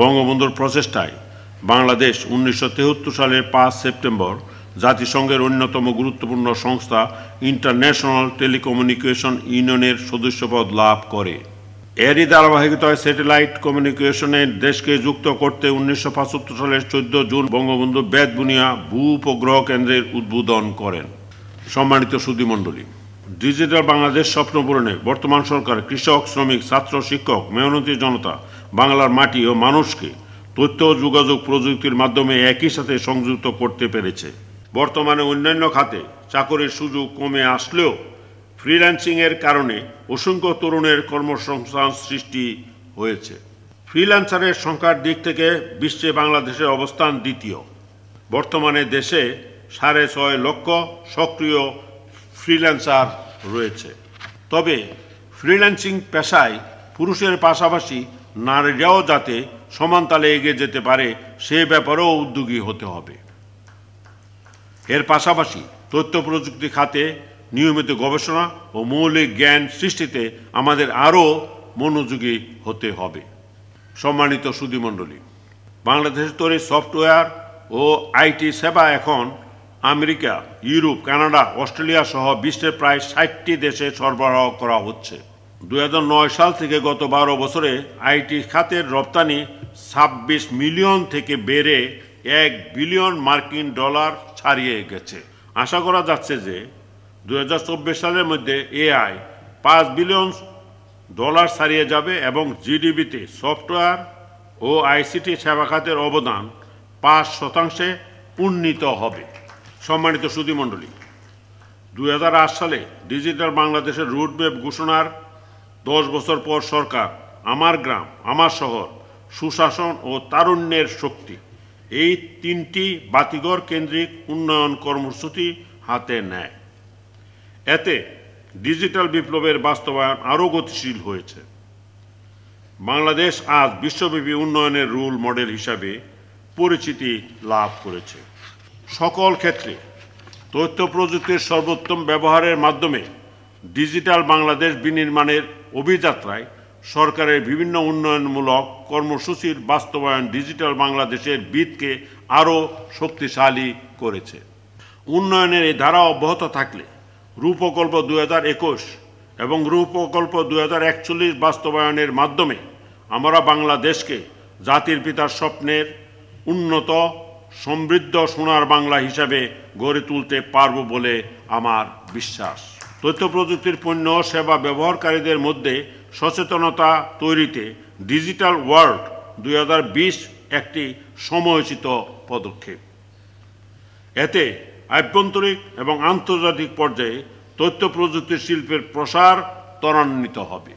বঙ্গবন্ধুর প্রচেষ্টায় বাংলাদেশ উনিশশো সালের পাঁচ সেপ্টেম্বর জাতিসংঘের অন্যতম গুরুত্বপূর্ণ সংস্থা ইন্টারন্যাশনাল টেলিকমিউনিকেশন ইউনিয়নের সদস্যপদ লাভ করে এরই ধারাবাহিকতায় স্যাটেলাইট কমিউনিকেশনে দেশকে যুক্ত করতে উনিশশো সালের চোদ্দ জুন বঙ্গবন্ধু বেদবুনিয়া ভূ উপগ্রহ কেন্দ্রের উদ্বোধন করেন সম্মানিত সুদীমণ্ডলী ডিজিটাল বাংলাদেশ স্বপ্ন পূরণে বর্তমান সরকার কৃষক শ্রমিক ছাত্র শিক্ষক মেহনতি জনতা বাংলার মাটি ও মানুষকে তথ্য ও যোগাযোগ প্রযুক্তির মাধ্যমে একই সাথে সংযুক্ত করতে পেরেছে বর্তমানে অন্যান্য খাতে চাকরির সুযোগ কমে আসলেও ফ্রিল্যান্সিংয়ের কারণে অসংখ্য তরুণের কর্মসংস্থান সৃষ্টি হয়েছে ফ্রিল্যান্সারের সংখ্যার দিক থেকে বিশ্বে বাংলাদেশের অবস্থান দ্বিতীয় বর্তমানে দেশে সাড়ে ছয় লক্ষ সক্রিয় ফ্রিল্যান্সার রয়েছে তবে ফ্রিল্যান্সিং পেশায় পুরুষের পাশাপাশি নারীরাও যাতে সমান তালে এগিয়ে যেতে পারে সে ব্যাপারেও উদ্যোগী হতে হবে এর পাশাপাশি তথ্য প্রযুক্তি খাতে নিয়মিত গবেষণা ও মৌলিক জ্ঞান সৃষ্টিতে আমাদের আরও মনোযোগী হতে হবে সম্মানিত সুদীমণ্ডলী বাংলাদেশের তৈরি সফটওয়্যার ও আইটি সেবা এখন আমেরিকা ইউরোপ কানাডা অস্ট্রেলিয়া সহ বিশ্বের প্রায় ষাটটি দেশে সরবরাহ করা হচ্ছে দু সাল থেকে গত বারো বছরে আইটি খাতের রপ্তানি ছাব্বিশ মিলিয়ন থেকে বেড়ে এক বিলিয়ন মার্কিন ডলার ছাড়িয়ে গেছে আশা করা যাচ্ছে যে দু সালের মধ্যে এআই পাঁচ বিলিয়ন ডলার ছাড়িয়ে যাবে এবং জিডিপিতে সফটওয়্যার ও আইসিটি সেবা খাতের অবদান পাঁচ শতাংশে উন্নীত হবে সম্মানিত সুদীমণ্ডলী দু সালে ডিজিটাল বাংলাদেশের রুটম্যাপ ঘোষণার দশ বছর পর সরকার আমার গ্রাম আমার শহর সুশাসন ও তারুণ্যের শক্তি এই তিনটি বাতিঘর কেন্দ্রিক উন্নয়ন কর্মসূচি হাতে নেয় এতে ডিজিটাল বিপ্লবের বাস্তবায়ন আরও গতিশীল হয়েছে বাংলাদেশ আজ বিশ্বব্যাপী উন্নয়নের রুল মডেল হিসাবে পরিচিতি লাভ করেছে সকল ক্ষেত্রে তথ্য প্রযুক্তির সর্বোত্তম ব্যবহারের মাধ্যমে ডিজিটাল বাংলাদেশ বিনির্মাণের অভিযাত্রায় সরকারের বিভিন্ন উন্নয়নমূলক কর্মসূচির বাস্তবায়ন ডিজিটাল বাংলাদেশের বিদকে আরও শক্তিশালী করেছে উন্নয়নের এই ধারা অব্যাহত থাকলে রূপকল্প দু এবং রূপকল্প দু বাস্তবায়নের মাধ্যমে আমরা বাংলাদেশকে জাতির পিতার স্বপ্নের উন্নত সমৃদ্ধ সোনার বাংলা হিসাবে গড়ে তুলতে পারব বলে আমার বিশ্বাস তথ্য প্রযুক্তির পণ্য সেবা ব্যবহারকারীদের মধ্যে সচেতনতা তৈরিতে ডিজিটাল ওয়ার্ল্ড দুই একটি সময়োচিত পদক্ষেপ এতে আভ্যন্তরিক এবং আন্তর্জাতিক পর্যায়ে তথ্য প্রযুক্তি শিল্পের প্রসার ত্বরান্বিত হবে